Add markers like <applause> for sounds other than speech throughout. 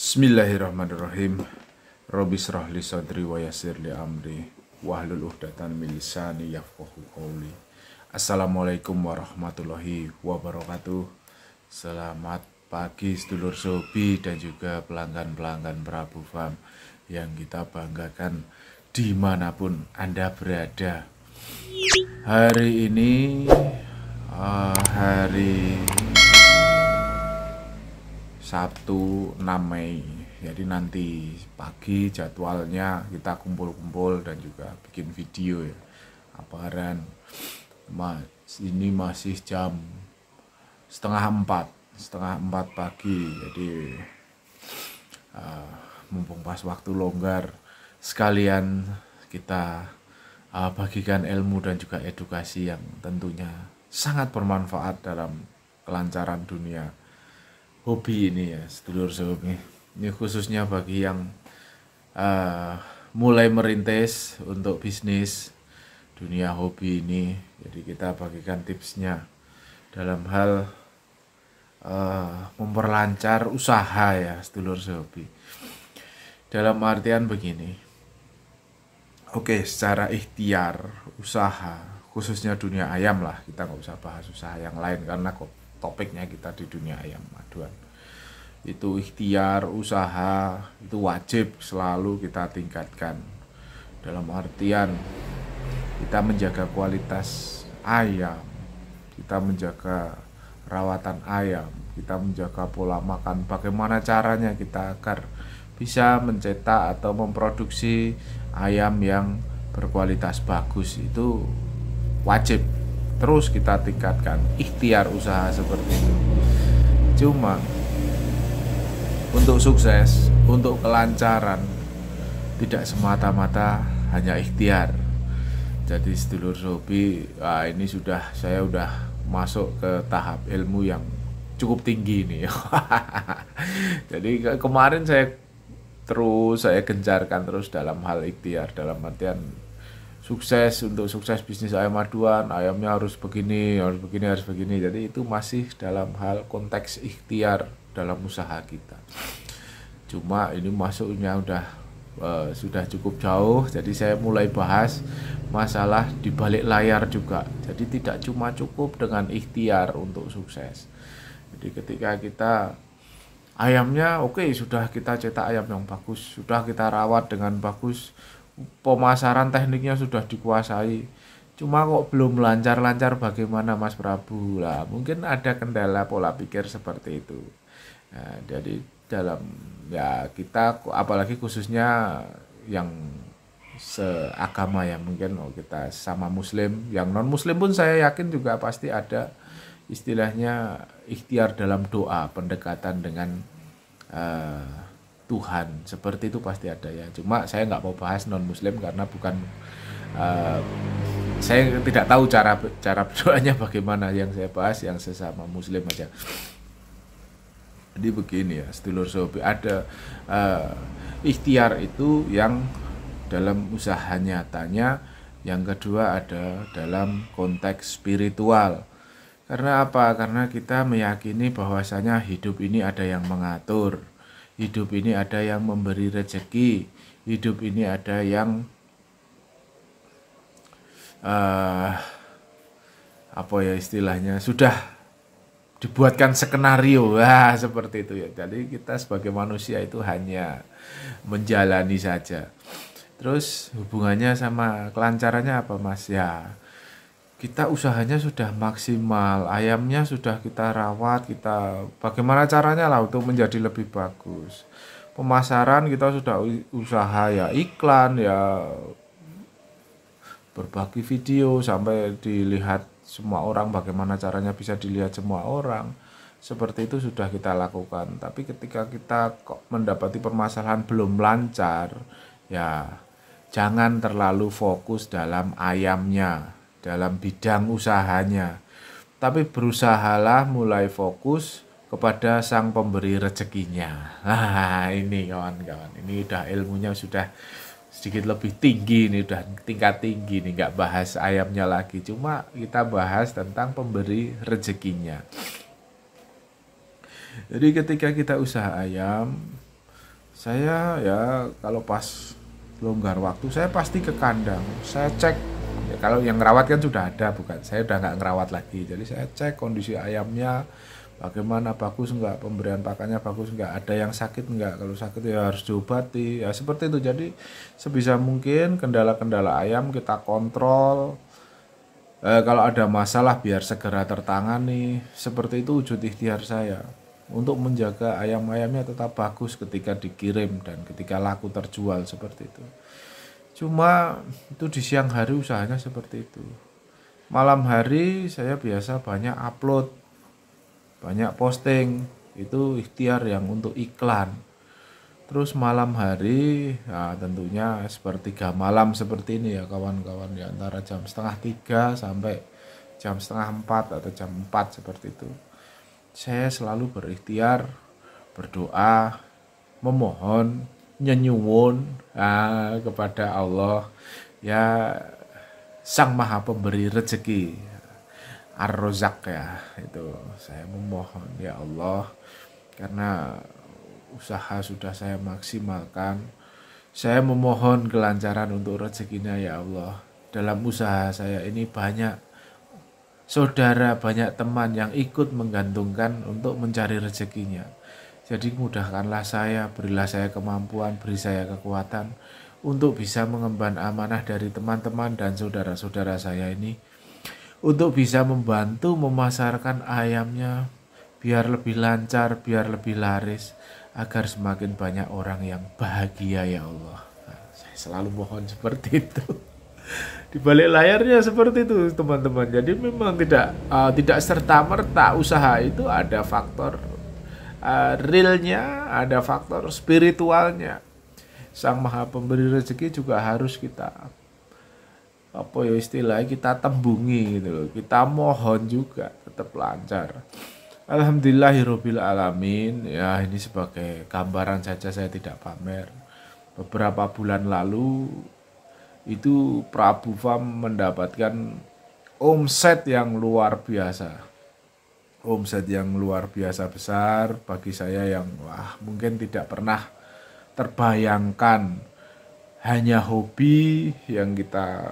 Bismillahirrahmanirrahim. Robis Rahli sadri wa yasir li amri wahlul uhdatan min lisani yafqahu qawli. Assalamualaikum warahmatullahi wabarakatuh. Selamat pagi sedulur Sobi dan juga pelanggan-pelanggan Prabu Farm yang kita banggakan dimanapun Anda berada. Hari ini, uh, hari Sabtu 6 Mei. Jadi nanti pagi jadwalnya kita kumpul-kumpul dan juga bikin video ya. Aparan mas, ini masih jam setengah empat, setengah empat pagi. Jadi uh, mumpung pas waktu longgar sekalian kita uh, bagikan ilmu dan juga edukasi yang tentunya sangat bermanfaat dalam kelancaran dunia hobi ini ya sedulur sehobi ini khususnya bagi yang uh, mulai merintis untuk bisnis dunia hobi ini jadi kita bagikan tipsnya dalam hal uh, memperlancar usaha ya sedulur sehobi dalam artian begini oke okay, secara ikhtiar usaha khususnya dunia ayam lah kita nggak usah bahas usaha yang lain karena kok topiknya kita di dunia ayam maduan itu ikhtiar usaha itu wajib selalu kita tingkatkan dalam artian kita menjaga kualitas ayam kita menjaga rawatan ayam kita menjaga pola makan bagaimana caranya kita agar bisa mencetak atau memproduksi ayam yang berkualitas bagus itu wajib terus kita tingkatkan ikhtiar usaha seperti itu cuma untuk sukses untuk kelancaran tidak semata-mata hanya ikhtiar jadi sedulur sobi ah, ini sudah saya udah masuk ke tahap ilmu yang cukup tinggi ini. <laughs> jadi ke kemarin saya terus saya gencarkan terus dalam hal ikhtiar dalam artian sukses untuk sukses bisnis ayam aduan ayamnya harus begini harus begini harus begini jadi itu masih dalam hal konteks ikhtiar dalam usaha kita cuma ini masuknya udah uh, sudah cukup jauh jadi saya mulai bahas masalah di balik layar juga jadi tidak cuma cukup dengan ikhtiar untuk sukses jadi ketika kita ayamnya oke okay, sudah kita cetak ayam yang bagus sudah kita rawat dengan bagus pemasaran tekniknya sudah dikuasai cuma kok belum lancar-lancar bagaimana Mas Prabu lah mungkin ada kendala pola pikir seperti itu nah, jadi dalam ya kita apalagi khususnya yang seagama ya mungkin oh kita sama muslim yang non muslim pun saya yakin juga pasti ada istilahnya ikhtiar dalam doa pendekatan dengan uh, Tuhan seperti itu pasti ada ya cuma saya nggak mau bahas non muslim karena bukan uh, saya tidak tahu cara cara berdoanya bagaimana yang saya bahas yang sesama muslim aja jadi begini ya stilur sobi ada uh, ikhtiar itu yang dalam usaha nyatanya yang kedua ada dalam konteks spiritual karena apa karena kita meyakini bahwasanya hidup ini ada yang mengatur Hidup ini ada yang memberi rezeki, hidup ini ada yang uh, apa ya istilahnya sudah dibuatkan skenario lah <laughs> seperti itu ya jadi kita sebagai manusia itu hanya menjalani saja terus hubungannya sama kelancarannya apa mas ya kita usahanya sudah maksimal, ayamnya sudah kita rawat, kita bagaimana caranya lah untuk menjadi lebih bagus. Pemasaran kita sudah usaha ya iklan ya berbagi video sampai dilihat semua orang bagaimana caranya bisa dilihat semua orang. Seperti itu sudah kita lakukan. Tapi ketika kita kok mendapati permasalahan belum lancar, ya jangan terlalu fokus dalam ayamnya dalam bidang usahanya. Tapi berusahalah mulai fokus kepada sang pemberi rezekinya. <laughs> Nah, ini kawan-kawan, ini udah ilmunya sudah sedikit lebih tinggi ini udah tingkat tinggi nih nggak bahas ayamnya lagi cuma kita bahas tentang pemberi rezekinya jadi ketika kita usaha ayam saya ya kalau pas longgar waktu saya pasti ke kandang saya cek Ya, kalau yang ngerawat kan sudah ada, bukan? Saya udah nggak ngerawat lagi. Jadi saya cek kondisi ayamnya, bagaimana bagus nggak pemberian pakannya bagus nggak ada yang sakit nggak kalau sakit ya harus diobati ya seperti itu jadi sebisa mungkin kendala-kendala ayam kita kontrol eh, kalau ada masalah biar segera tertangani seperti itu wujud ikhtiar saya untuk menjaga ayam-ayamnya tetap bagus ketika dikirim dan ketika laku terjual seperti itu Cuma itu di siang hari usahanya seperti itu. Malam hari saya biasa banyak upload, banyak posting. Itu ikhtiar yang untuk iklan. Terus malam hari, ya tentunya sepertiga malam seperti ini ya kawan-kawan di antara jam setengah tiga sampai jam setengah empat atau jam empat seperti itu. Saya selalu berikhtiar, berdoa, memohon nyenyuwun ah, kepada Allah ya Sang Maha Pemberi Rezeki Ar-Rozak ya itu saya memohon ya Allah karena usaha sudah saya maksimalkan saya memohon kelancaran untuk rezekinya ya Allah dalam usaha saya ini banyak saudara banyak teman yang ikut menggantungkan untuk mencari rezekinya jadi mudahkanlah saya, berilah saya kemampuan, beri saya kekuatan untuk bisa mengemban amanah dari teman-teman dan saudara-saudara saya ini untuk bisa membantu memasarkan ayamnya biar lebih lancar, biar lebih laris agar semakin banyak orang yang bahagia ya Allah. Nah, saya selalu mohon seperti itu. Di balik layarnya seperti itu teman-teman. Jadi memang tidak uh, tidak serta merta usaha itu ada faktor Eh, realnya, ada faktor spiritualnya. Sang Maha Pemberi Rezeki juga harus kita apa ya istilahnya kita tembungi gitu loh. Kita mohon juga tetap lancar. Alhamdulillahirabbil alamin. Ya ini sebagai gambaran saja saya tidak pamer. Beberapa bulan lalu itu Prabu Fam mendapatkan omset yang luar biasa omset yang luar biasa besar bagi saya yang wah mungkin tidak pernah terbayangkan hanya hobi yang kita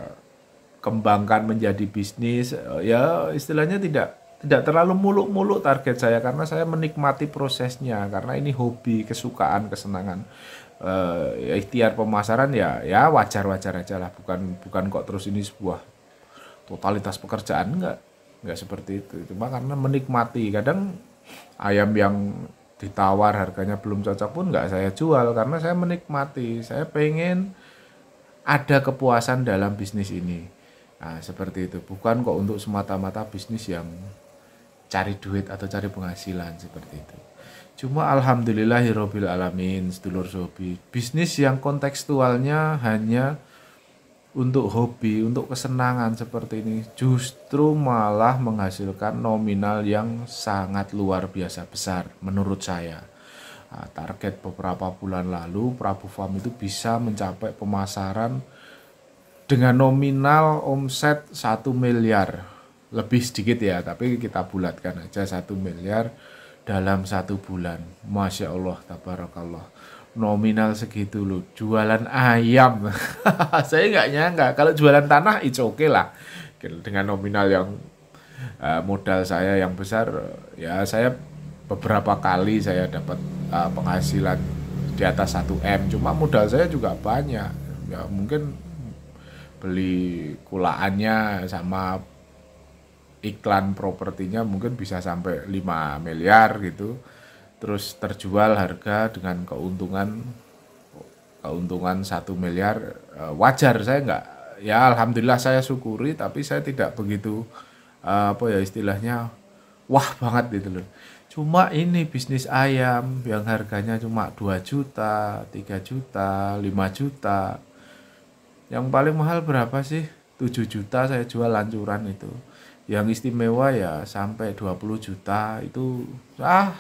kembangkan menjadi bisnis eh, ya istilahnya tidak tidak terlalu muluk-muluk target saya karena saya menikmati prosesnya karena ini hobi kesukaan kesenangan uh, ikhtiar pemasaran ya ya wajar-wajar aja lah bukan bukan kok terus ini sebuah totalitas pekerjaan enggak nggak seperti itu cuma karena menikmati kadang ayam yang ditawar harganya belum cocok pun nggak saya jual karena saya menikmati saya pengen ada kepuasan dalam bisnis ini nah, seperti itu bukan kok untuk semata-mata bisnis yang cari duit atau cari penghasilan seperti itu cuma alhamdulillah alamin sedulur sobi bisnis yang kontekstualnya hanya untuk hobi, untuk kesenangan seperti ini justru malah menghasilkan nominal yang sangat luar biasa besar menurut saya. Nah, target beberapa bulan lalu Prabu Farm itu bisa mencapai pemasaran dengan nominal omset 1 miliar lebih sedikit ya tapi kita bulatkan aja 1 miliar dalam satu bulan Masya Allah Tabarakallah nominal segitu loh jualan ayam <laughs> saya nggak nyangka kalau jualan tanah itu oke okay lah dengan nominal yang uh, modal saya yang besar ya saya beberapa kali saya dapat uh, penghasilan di atas 1 m cuma modal saya juga banyak ya mungkin beli kulaannya sama iklan propertinya mungkin bisa sampai 5 miliar gitu terus terjual harga dengan keuntungan keuntungan satu miliar eh, wajar saya nggak ya alhamdulillah saya syukuri tapi saya tidak begitu eh, apa ya istilahnya wah banget gitu loh cuma ini bisnis ayam yang harganya cuma 2 juta 3 juta 5 juta yang paling mahal berapa sih 7 juta saya jual lancuran itu yang istimewa ya sampai 20 juta itu ah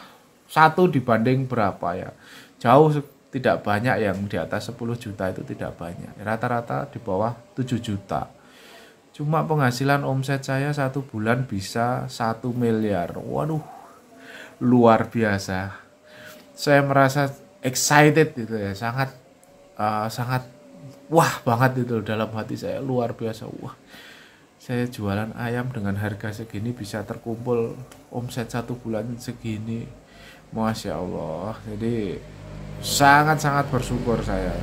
satu dibanding berapa ya jauh tidak banyak yang di atas 10 juta itu tidak banyak rata-rata di bawah 7 juta cuma penghasilan omset saya satu bulan bisa satu miliar waduh luar biasa saya merasa excited gitu ya sangat uh, sangat wah banget itu dalam hati saya luar biasa wah saya jualan ayam dengan harga segini bisa terkumpul omset satu bulan segini Masya Allah jadi sangat-sangat bersyukur saya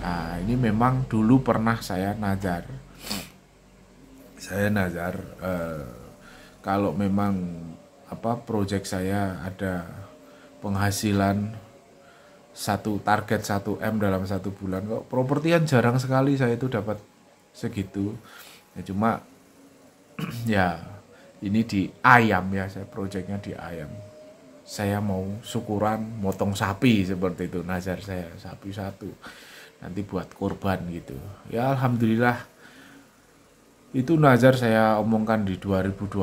nah ini memang dulu pernah saya nazar saya nazar eh, kalau memang apa proyek saya ada penghasilan satu target satu m dalam satu bulan kok propertian jarang sekali saya itu dapat segitu ya cuma <clears throat> ya ini di ayam ya saya proyeknya di ayam saya mau syukuran motong sapi seperti itu nazar saya sapi satu nanti buat korban gitu ya alhamdulillah itu nazar saya omongkan di 2020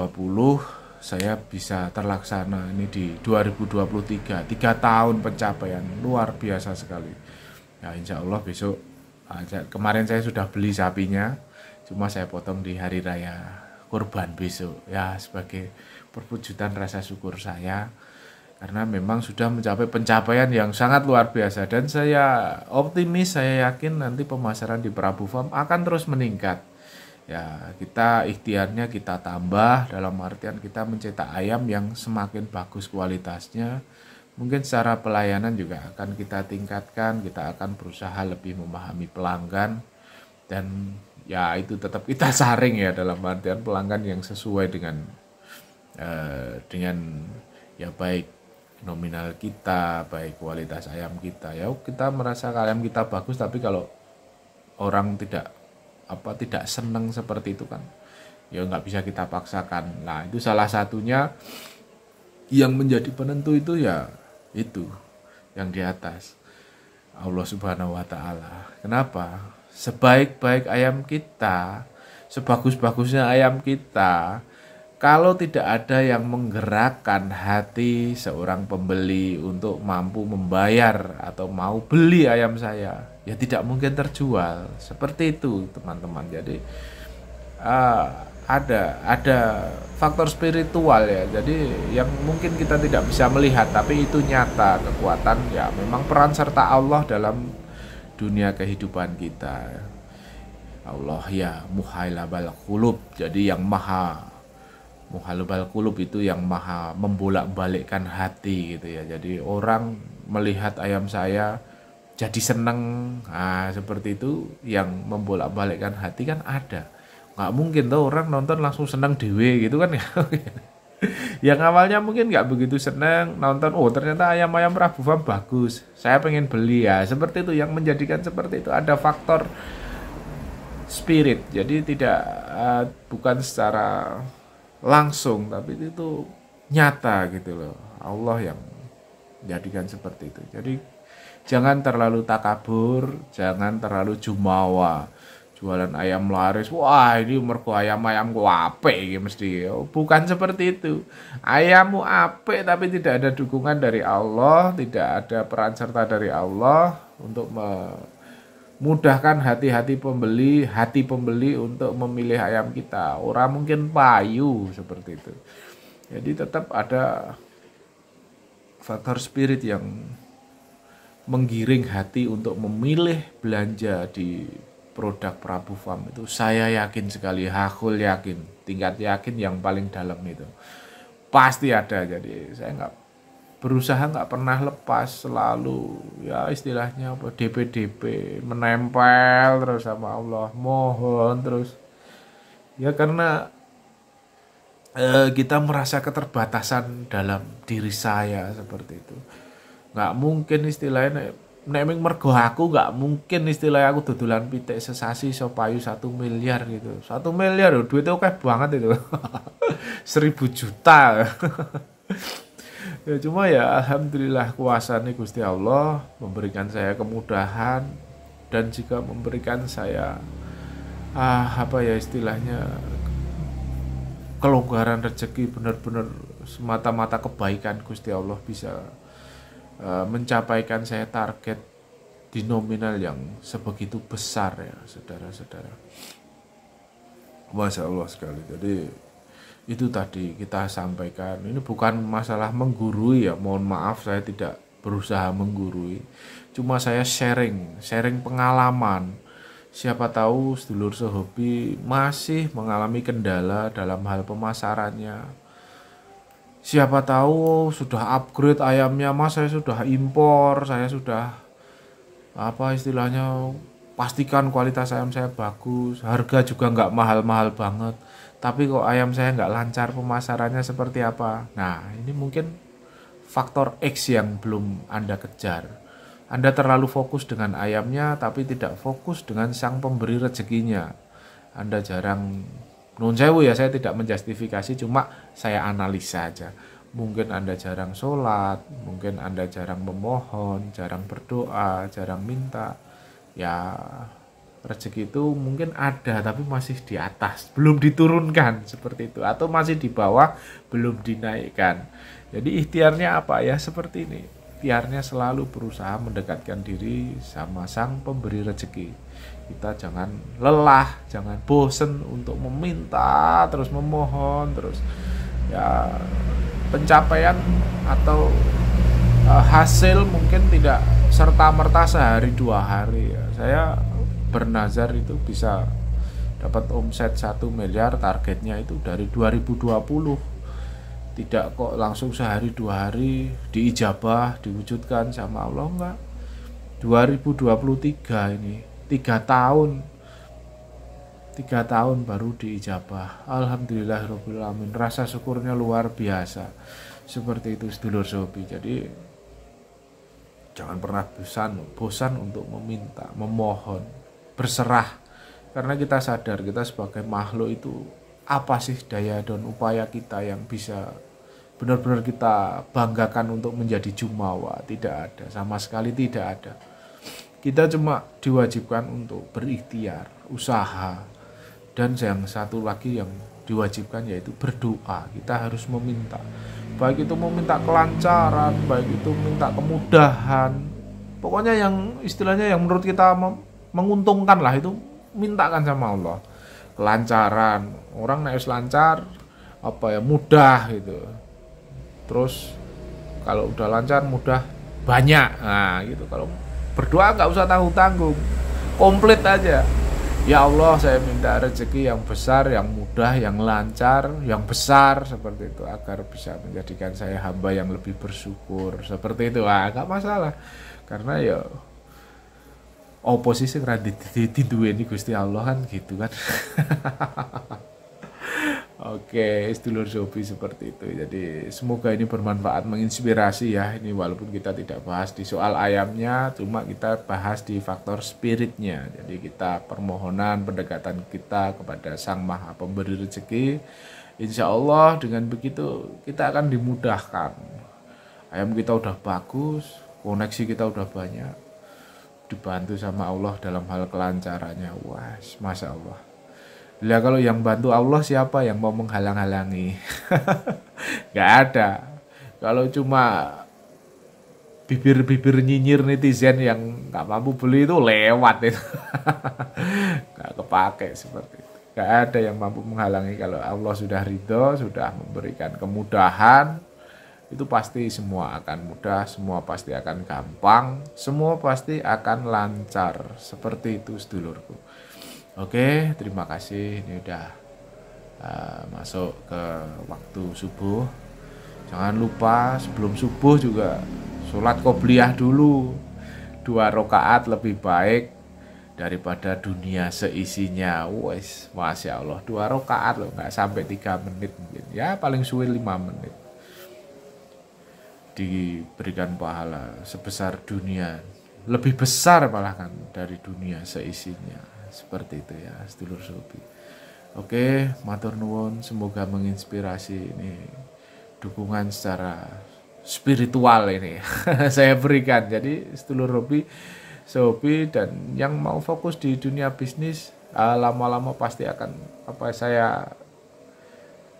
saya bisa terlaksana ini di 2023 tiga tahun pencapaian luar biasa sekali ya insya Allah besok kemarin saya sudah beli sapinya cuma saya potong di hari raya korban besok ya sebagai perwujudan rasa syukur saya karena memang sudah mencapai pencapaian yang sangat luar biasa dan saya optimis saya yakin nanti pemasaran di Prabu Farm akan terus meningkat ya kita ikhtiarnya kita tambah dalam artian kita mencetak ayam yang semakin bagus kualitasnya mungkin secara pelayanan juga akan kita tingkatkan kita akan berusaha lebih memahami pelanggan dan ya itu tetap kita <laughs> saring ya dalam artian pelanggan yang sesuai dengan eh, dengan ya baik nominal kita, baik kualitas ayam kita. Ya kita merasa ayam kita bagus, tapi kalau orang tidak apa tidak seneng seperti itu kan, ya nggak bisa kita paksakan. Nah itu salah satunya yang menjadi penentu itu ya itu yang di atas Allah Subhanahu Wa Taala. Kenapa? Sebaik-baik ayam kita, sebagus-bagusnya ayam kita, kalau tidak ada yang menggerakkan hati seorang pembeli untuk mampu membayar atau mau beli ayam saya, ya tidak mungkin terjual. Seperti itu, teman-teman. Jadi uh, ada ada faktor spiritual ya. Jadi yang mungkin kita tidak bisa melihat, tapi itu nyata kekuatan ya. Memang peran serta Allah dalam dunia kehidupan kita. Allah ya muhailabal kulub jadi yang maha Muhalubal kulub itu yang maha membolak-balikkan hati gitu ya. Jadi orang melihat ayam saya jadi seneng, nah, seperti itu yang membolak-balikkan hati kan ada. Nggak mungkin tuh orang nonton langsung seneng dewe gitu kan ya. <laughs> yang awalnya mungkin nggak begitu seneng nonton, oh ternyata ayam-ayam Prabu Fam bagus, saya pengen beli ya. Seperti itu yang menjadikan seperti itu ada faktor spirit. Jadi tidak uh, bukan secara langsung tapi itu nyata gitu loh Allah yang jadikan seperti itu jadi jangan terlalu takabur jangan terlalu jumawa jualan ayam laris wah ini merku ayam ayam gua ape gitu mesti oh, bukan seperti itu ayammu ape tapi tidak ada dukungan dari Allah tidak ada peran serta dari Allah untuk mudahkan hati-hati pembeli, hati pembeli untuk memilih ayam kita. Orang mungkin payu seperti itu. Jadi tetap ada faktor spirit yang menggiring hati untuk memilih belanja di produk Prabu Farm itu saya yakin sekali, hakul yakin, tingkat yakin yang paling dalam itu pasti ada. Jadi saya nggak berusaha nggak pernah lepas selalu ya istilahnya apa DPDP menempel terus sama Allah mohon terus ya karena eh, kita merasa keterbatasan dalam diri saya seperti itu nggak mungkin istilahnya nek ming mergo aku nggak mungkin istilahnya aku dudulan pitik sesasi sopayu satu miliar gitu satu miliar duitnya oke banget itu <laughs> seribu juta <laughs> ya cuma ya alhamdulillah kuasa Nih Gusti Allah memberikan saya kemudahan dan juga memberikan saya ah apa ya istilahnya kelonggaran rezeki benar-benar semata-mata kebaikan Gusti Allah bisa uh, mencapaikan saya target di nominal yang sebegitu besar ya saudara-saudara Masya Allah sekali jadi itu tadi kita sampaikan ini bukan masalah menggurui ya mohon maaf saya tidak berusaha menggurui cuma saya sharing sharing pengalaman siapa tahu sedulur sehobi masih mengalami kendala dalam hal pemasarannya siapa tahu sudah upgrade ayamnya mas saya sudah impor saya sudah apa istilahnya pastikan kualitas ayam saya bagus harga juga nggak mahal-mahal banget tapi kok ayam saya nggak lancar pemasarannya seperti apa. Nah, ini mungkin faktor X yang belum Anda kejar. Anda terlalu fokus dengan ayamnya, tapi tidak fokus dengan sang pemberi rezekinya. Anda jarang, non sewu ya, saya tidak menjustifikasi, cuma saya analisa aja. Mungkin Anda jarang sholat, mungkin Anda jarang memohon, jarang berdoa, jarang minta. Ya, rezeki itu mungkin ada tapi masih di atas belum diturunkan seperti itu atau masih di bawah belum dinaikkan jadi ikhtiarnya apa ya seperti ini ikhtiarnya selalu berusaha mendekatkan diri sama sang pemberi rezeki kita jangan lelah jangan bosen untuk meminta terus memohon terus ya pencapaian atau uh, hasil mungkin tidak serta merta sehari dua hari ya saya bernazar itu bisa dapat omset 1 miliar targetnya itu dari 2020 tidak kok langsung sehari dua hari diijabah diwujudkan sama Allah enggak 2023 ini tiga tahun tiga tahun baru diijabah Alhamdulillah Alhamdulillahirobbilalamin rasa syukurnya luar biasa seperti itu sedulur sobi jadi jangan pernah bosan bosan untuk meminta memohon berserah karena kita sadar kita sebagai makhluk itu apa sih daya dan upaya kita yang bisa benar-benar kita banggakan untuk menjadi jumawa tidak ada sama sekali tidak ada kita cuma diwajibkan untuk berikhtiar usaha dan yang satu lagi yang diwajibkan yaitu berdoa kita harus meminta baik itu meminta kelancaran baik itu minta kemudahan pokoknya yang istilahnya yang menurut kita menguntungkan lah itu mintakan sama Allah kelancaran orang naik lancar apa ya mudah gitu terus kalau udah lancar mudah banyak nah gitu kalau berdoa nggak usah tanggung tanggung komplit aja ya Allah saya minta rezeki yang besar yang mudah yang lancar yang besar seperti itu agar bisa menjadikan saya hamba yang lebih bersyukur seperti itu ah nggak masalah karena ya Oposisi sih sing ini Gusti Allah kan gitu kan. <laughs> Oke, okay, sedulur Sobi seperti itu. Jadi semoga ini bermanfaat, menginspirasi ya. Ini walaupun kita tidak bahas di soal ayamnya, cuma kita bahas di faktor spiritnya. Jadi kita permohonan, pendekatan kita kepada Sang Maha Pemberi Rezeki. Insya Allah dengan begitu kita akan dimudahkan. Ayam kita udah bagus, koneksi kita udah banyak dibantu sama Allah dalam hal kelancarannya. Wah, masya Allah. Lah kalau yang bantu Allah siapa yang mau menghalang-halangi? <laughs> Gak ada. Kalau cuma bibir-bibir nyinyir netizen yang nggak mampu beli itu lewat itu. <laughs> nggak kepake seperti itu. Gak ada yang mampu menghalangi kalau Allah sudah ridho, sudah memberikan kemudahan, itu pasti semua akan mudah, semua pasti akan gampang, semua pasti akan lancar. Seperti itu sedulurku. Oke, terima kasih. Ini udah uh, masuk ke waktu subuh. Jangan lupa sebelum subuh juga sholat qobliyah dulu. Dua rokaat lebih baik daripada dunia seisinya. Wes, masya Allah, dua rakaat loh, nggak sampai tiga menit mungkin. Ya paling suwe lima menit diberikan pahala sebesar dunia lebih besar malah kan dari dunia seisinya seperti itu ya sedulur sobi oke matur nuwun semoga menginspirasi ini dukungan secara spiritual ini <laughs> saya berikan jadi sedulur sobi sobi dan yang mau fokus di dunia bisnis eh, lama-lama uh, pasti akan apa saya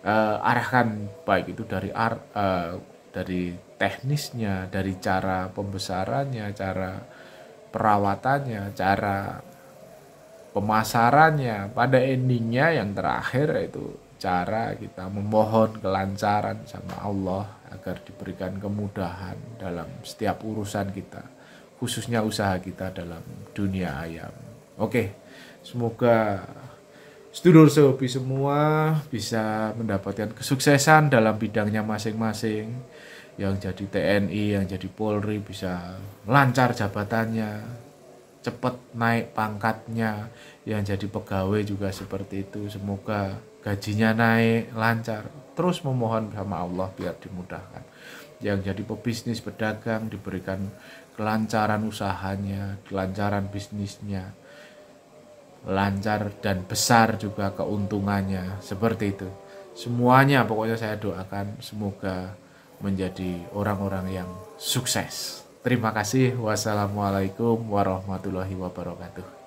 uh, arahkan baik itu dari ar, uh, dari teknisnya, dari cara pembesarannya, cara perawatannya, cara pemasarannya. Pada endingnya yang terakhir yaitu cara kita memohon kelancaran sama Allah agar diberikan kemudahan dalam setiap urusan kita, khususnya usaha kita dalam dunia ayam. Oke, semoga Sedulur sehobi semua bisa mendapatkan kesuksesan dalam bidangnya masing-masing. Yang jadi TNI, yang jadi Polri bisa lancar jabatannya, cepat naik pangkatnya. Yang jadi pegawai juga seperti itu. Semoga gajinya naik, lancar. Terus memohon sama Allah biar dimudahkan. Yang jadi pebisnis, pedagang diberikan kelancaran usahanya, kelancaran bisnisnya lancar dan besar juga keuntungannya seperti itu semuanya pokoknya saya doakan semoga menjadi orang-orang yang sukses terima kasih wassalamualaikum warahmatullahi wabarakatuh